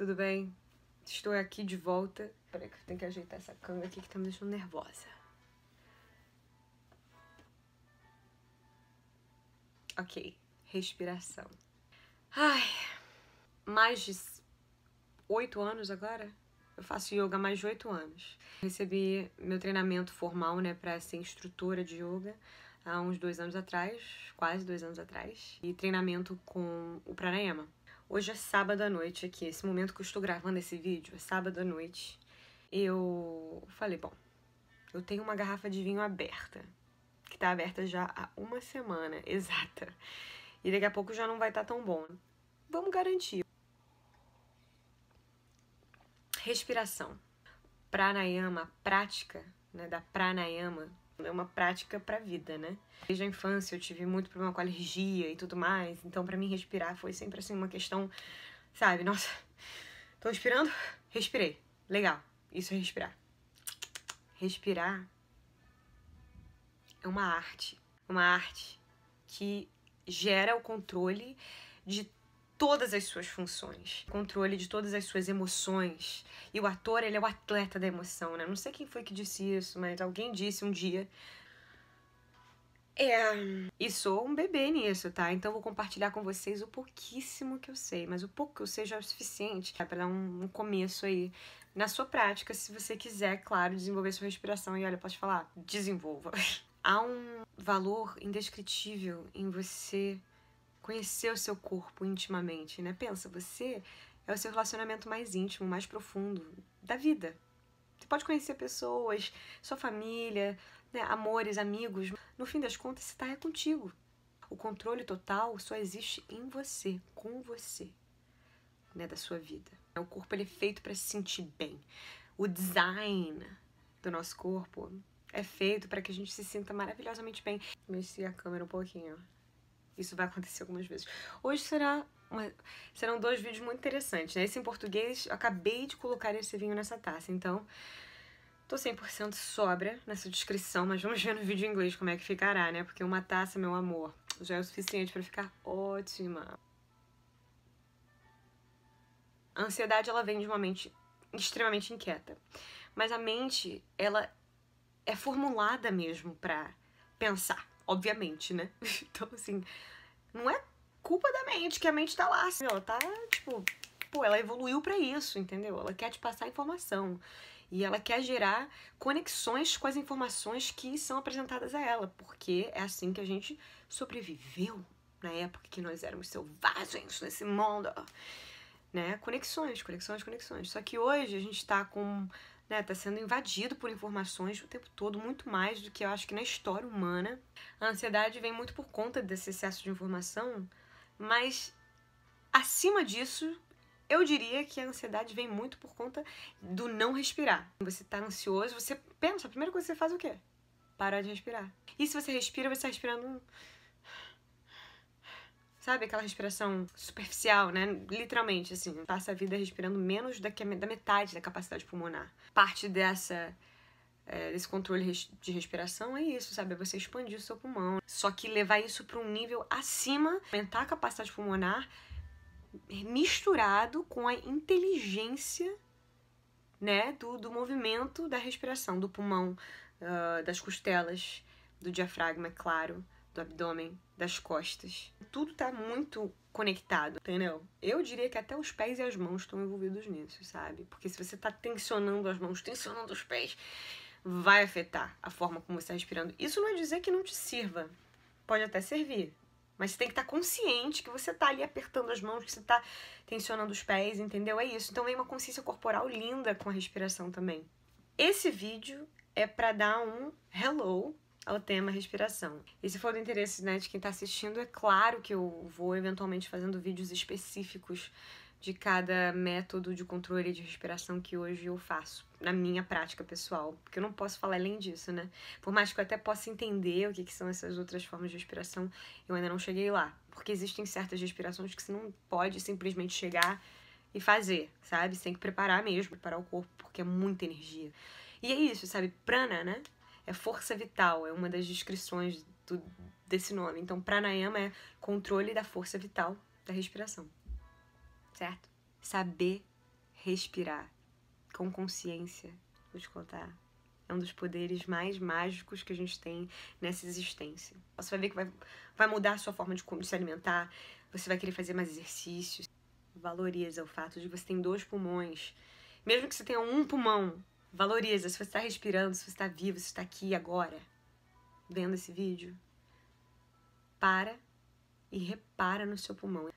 Tudo bem? Estou aqui de volta. Peraí que eu tenho que ajeitar essa canga aqui que tá me deixando nervosa. Ok, respiração. Ai, mais de oito anos agora? Eu faço yoga há mais de oito anos. Recebi meu treinamento formal, né, para ser instrutora de yoga há uns dois anos atrás, quase dois anos atrás, e treinamento com o pranayama Hoje é sábado à noite aqui, esse momento que eu estou gravando esse vídeo, é sábado à noite. Eu falei, bom, eu tenho uma garrafa de vinho aberta, que está aberta já há uma semana, exata. E daqui a pouco já não vai estar tá tão bom. Vamos garantir. Respiração. Pranayama, prática né, da pranayama, é uma prática para a vida, né? Desde a infância eu tive muito problema com alergia e tudo mais, então para mim respirar foi sempre assim uma questão, sabe? Nossa, tô respirando, respirei, legal, isso é respirar. Respirar é uma arte, uma arte que gera o controle de todas as suas funções, controle de todas as suas emoções. E o ator, ele é o atleta da emoção, né? Não sei quem foi que disse isso, mas alguém disse um dia. É. E sou um bebê nisso, tá? Então vou compartilhar com vocês o pouquíssimo que eu sei, mas o pouco que eu sei já é o suficiente tá? para dar um, um começo aí na sua prática, se você quiser, claro, desenvolver sua respiração. E olha, posso falar? Desenvolva. Há um valor indescritível em você conhecer o seu corpo intimamente, né? Pensa, você é o seu relacionamento mais íntimo, mais profundo da vida. Você pode conhecer pessoas, sua família, né? amores, amigos. No fim das contas, você está é contigo. O controle total só existe em você, com você, né? da sua vida. O corpo ele é feito para se sentir bem. O design do nosso corpo é feito para que a gente se sinta maravilhosamente bem. Mexi a câmera um pouquinho. Isso vai acontecer algumas vezes. Hoje será uma... serão dois vídeos muito interessantes, né? Esse em português, acabei de colocar esse vinho nessa taça, então tô 100% sobra nessa descrição, mas vamos ver no vídeo em inglês como é que ficará, né? Porque uma taça, meu amor, já é o suficiente para ficar ótima. A ansiedade, ela vem de uma mente extremamente inquieta. Mas a mente, ela é formulada mesmo para pensar obviamente, né? Então, assim, não é culpa da mente, que a mente tá lá, assim, ela tá, tipo, pô, ela evoluiu para isso, entendeu? Ela quer te passar informação. E ela quer gerar conexões com as informações que são apresentadas a ela, porque é assim que a gente sobreviveu na época que nós éramos selvagens nesse mundo. Né? Conexões, conexões, conexões. Só que hoje a gente está com né, tá sendo invadido por informações o tempo todo, muito mais do que eu acho que na história humana. A ansiedade vem muito por conta desse excesso de informação, mas acima disso, eu diria que a ansiedade vem muito por conta do não respirar. Você tá ansioso, você pensa, a primeira coisa que você faz é o quê? Parar de respirar. E se você respira, você tá respirando sabe? Aquela respiração superficial, né? Literalmente, assim, passa a vida respirando menos da, da metade da capacidade pulmonar. Parte dessa é, desse controle de respiração é isso, sabe? É você expandir o seu pulmão. Só que levar isso para um nível acima, aumentar a capacidade pulmonar, misturado com a inteligência né, do, do movimento da respiração, do pulmão, uh, das costelas, do diafragma, é claro do abdômen, das costas. Tudo tá muito conectado, entendeu? Eu diria que até os pés e as mãos estão envolvidos nisso, sabe? Porque se você tá tensionando as mãos, tensionando os pés, vai afetar a forma como você está respirando. Isso não é dizer que não te sirva. Pode até servir. Mas você tem que estar tá consciente que você tá ali apertando as mãos, que você tá tensionando os pés, entendeu? É isso. Então vem uma consciência corporal linda com a respiração também. Esse vídeo é para dar um hello ao tema respiração. E se for do interesse né, de quem está assistindo, é claro que eu vou eventualmente fazendo vídeos específicos de cada método de controle de respiração que hoje eu faço na minha prática pessoal, porque eu não posso falar além disso, né? Por mais que eu até possa entender o que, que são essas outras formas de respiração, eu ainda não cheguei lá, porque existem certas respirações que você não pode simplesmente chegar e fazer, sabe? Você tem que preparar mesmo, preparar o corpo, porque é muita energia. E é isso, sabe? Prana, né? é força vital, é uma das descrições do, desse nome. Então, pranayama é controle da força vital da respiração, certo? Saber respirar com consciência, vou te contar. É um dos poderes mais mágicos que a gente tem nessa existência. Você vai ver que vai, vai mudar a sua forma de, se alimentar, você vai querer fazer mais exercícios. Valoriza o fato de que você tem dois pulmões. Mesmo que você tenha um pulmão, Valoriza se você está respirando, se você está vivo, se está aqui agora, vendo esse vídeo. Para e repara no seu pulmão.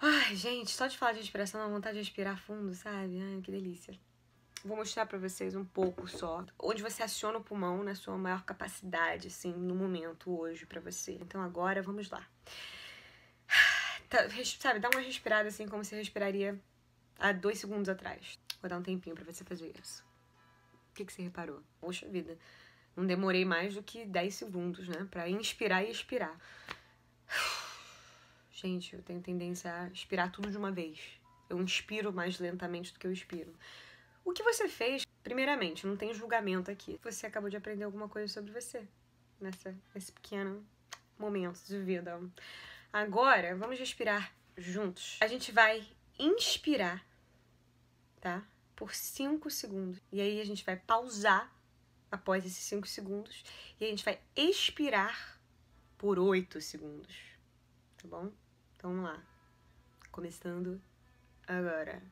Ai, gente, só de falar de respiração dá vontade de respirar fundo, sabe? Ai, que delícia. Vou mostrar para vocês um pouco só, onde você aciona o pulmão na sua maior capacidade, assim, no momento hoje para você. Então agora vamos lá. Tá, sabe, dá uma respirada assim como você respiraria há dois segundos atrás. Vou dar um tempinho para você fazer isso. O que, que você reparou? Poxa vida, não demorei mais do que 10 segundos, né? Pra inspirar e expirar. Gente, eu tenho tendência a expirar tudo de uma vez. Eu inspiro mais lentamente do que eu expiro. O que você fez, primeiramente, não tem julgamento aqui. Você acabou de aprender alguma coisa sobre você nessa, nesse pequeno momento de vida. Agora, vamos respirar juntos. A gente vai inspirar, tá? por 5 segundos. E aí a gente vai pausar após esses 5 segundos e a gente vai expirar por 8 segundos. Tá bom? Então vamos lá. Começando agora.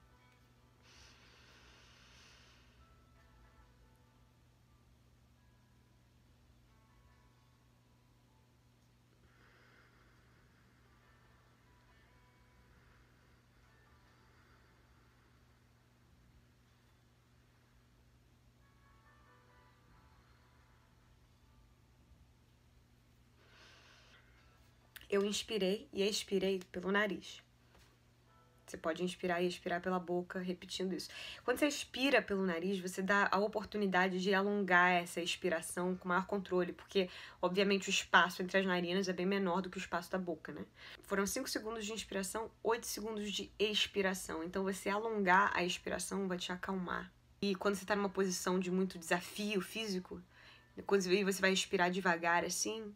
Eu inspirei e expirei pelo nariz. Você pode inspirar e expirar pela boca, repetindo isso. Quando você expira pelo nariz, você dá a oportunidade de alongar essa expiração com maior controle, porque, obviamente, o espaço entre as narinas é bem menor do que o espaço da boca, né? Foram 5 segundos de inspiração, 8 segundos de expiração. Então, você alongar a expiração vai te acalmar. E quando você está numa posição de muito desafio físico, quando você vai expirar devagar assim,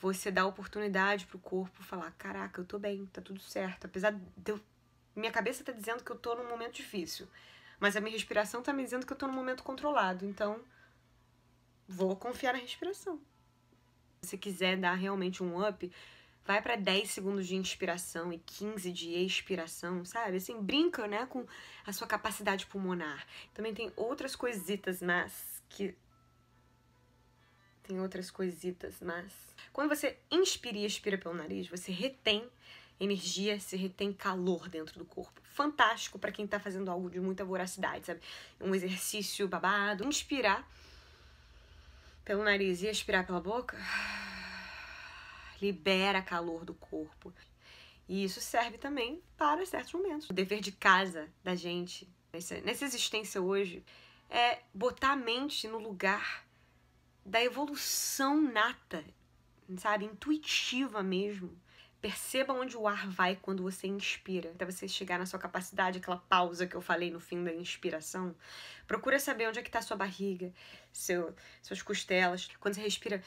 você dá oportunidade pro corpo falar: caraca, eu tô bem, tá tudo certo. Apesar de eu... minha cabeça tá dizendo que eu tô num momento difícil, mas a minha respiração tá me dizendo que eu tô num momento controlado. Então, vou confiar na respiração. Se quiser dar realmente um up, vai para 10 segundos de inspiração e 15 de expiração, sabe? Assim, brinca, né, com a sua capacidade pulmonar. Também tem outras coisitas, mas que tem outras coisitas, mas quando você inspira e expira pelo nariz, você retém energia, se retém calor dentro do corpo. Fantástico para quem tá fazendo algo de muita voracidade, sabe? Um exercício babado. Inspirar pelo nariz e expirar pela boca libera calor do corpo. E isso serve também para certos momentos. O dever de casa da gente nessa existência hoje é botar a mente no lugar da evolução nata, sabe? Intuitiva mesmo. Perceba onde o ar vai quando você inspira, até você chegar na sua capacidade, aquela pausa que eu falei no fim da inspiração. Procura saber onde é que está sua barriga, seu, suas costelas. Quando você respira,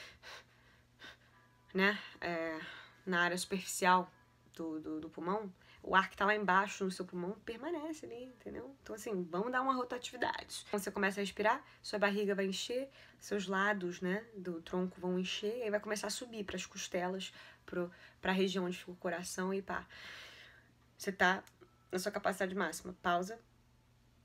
né, é, na área superficial do, do, do pulmão, o ar que tá lá embaixo no seu pulmão permanece ali, entendeu? Então, assim, vamos dar uma rotatividade. Quando você começa a respirar, sua barriga vai encher, seus lados, né, do tronco vão encher, e aí vai começar a subir para as costelas, para a região onde fica o coração e pá. Você tá na sua capacidade máxima. Pausa,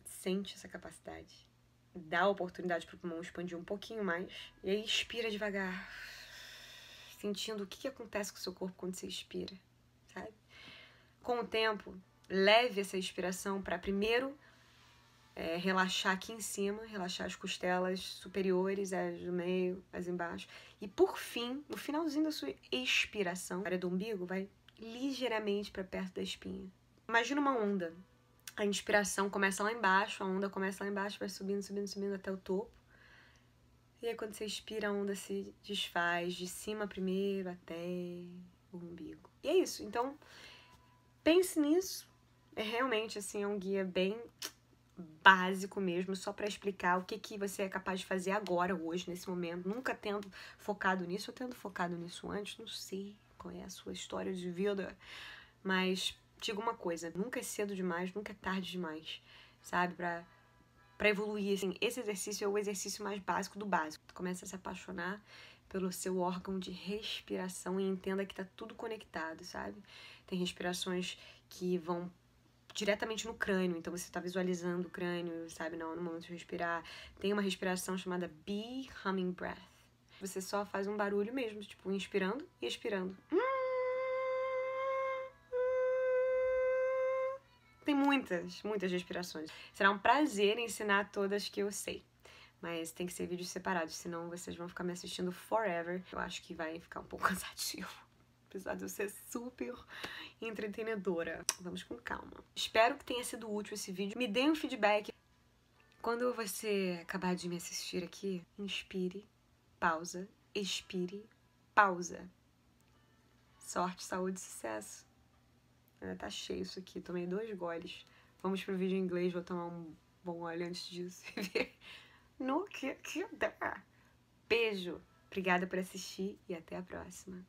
sente essa capacidade. Dá a oportunidade para o pulmão expandir um pouquinho mais. E aí expira devagar, sentindo o que, que acontece com o seu corpo quando você expira, sabe? com o tempo, leve essa inspiração para primeiro é, relaxar aqui em cima, relaxar as costelas superiores, as do meio, as embaixo. E por fim, no finalzinho da sua expiração, a área do umbigo vai ligeiramente para perto da espinha. Imagina uma onda. A inspiração começa lá embaixo, a onda começa lá embaixo, vai subindo, subindo, subindo até o topo. E aí quando você expira, a onda se desfaz de cima primeiro até o umbigo. E é isso. Então, pense nisso. É realmente assim, é um guia bem básico mesmo, só para explicar o que, que você é capaz de fazer agora, hoje, nesse momento. Nunca tendo focado nisso, ou tendo focado nisso antes, não sei qual é a sua história de vida. Mas digo uma coisa, nunca é cedo demais, nunca é tarde demais, sabe? Pra, pra evoluir, assim, esse exercício é o exercício mais básico do básico. Tu começa a se apaixonar pelo seu órgão de respiração e entenda que está tudo conectado, sabe? Tem respirações que vão diretamente no crânio, então você está visualizando o crânio, sabe, no, no momento de respirar. Tem uma respiração chamada Bee Humming Breath. Você só faz um barulho mesmo, tipo, inspirando e expirando. Tem muitas, muitas respirações. Será um prazer ensinar todas que eu sei. Mas tem que ser vídeos separados, senão vocês vão ficar me assistindo forever. Eu acho que vai ficar um pouco cansativo. Apesar de eu ser super entretenedora. Vamos com calma. Espero que tenha sido útil esse vídeo. Me dê um feedback. Quando você acabar de me assistir aqui, inspire, pausa, expire, pausa. Sorte, saúde e sucesso. Ainda tá cheio isso aqui. Tomei dois goles. Vamos pro vídeo em inglês. Vou tomar um bom olho antes disso no que, que dá. Beijo, obrigada por assistir e até a próxima.